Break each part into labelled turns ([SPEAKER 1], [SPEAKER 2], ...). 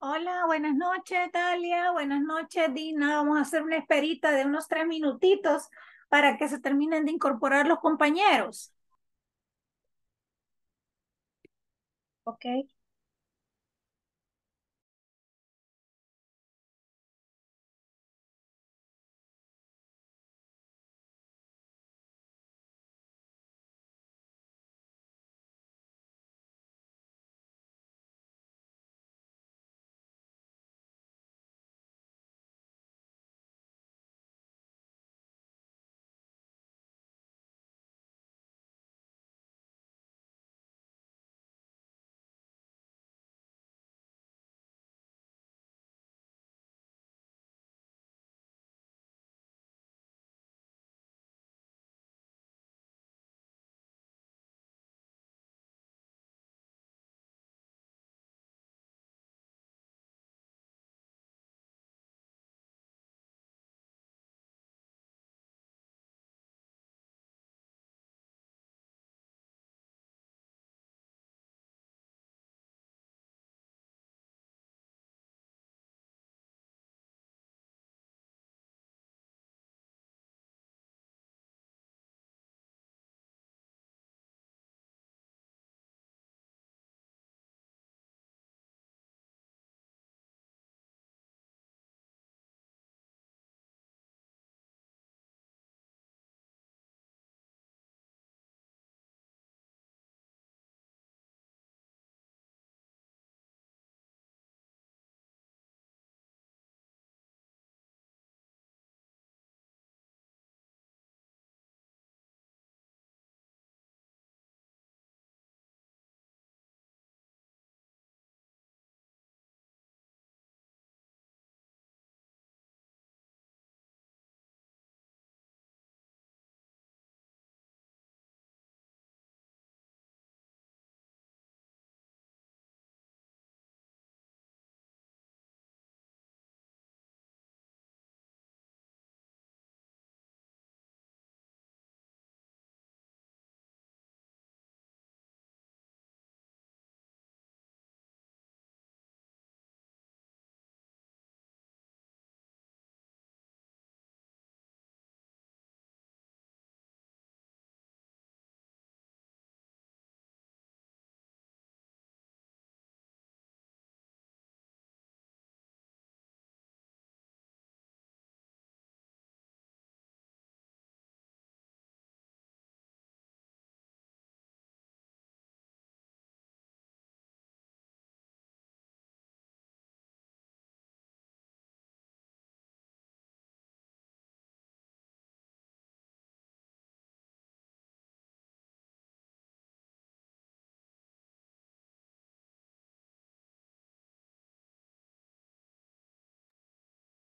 [SPEAKER 1] Hola, buenas noches, Dalia.
[SPEAKER 2] Buenas
[SPEAKER 3] noches, Dina. Vamos a hacer una esperita de unos tres minutitos para que se terminen de incorporar los compañeros. Ok.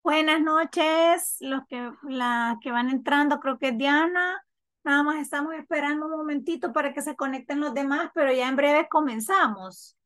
[SPEAKER 3] Buenas noches, los que, las que van entrando, creo que es Diana. Nada más estamos esperando un momentito para que se conecten los demás, pero ya en breve comenzamos.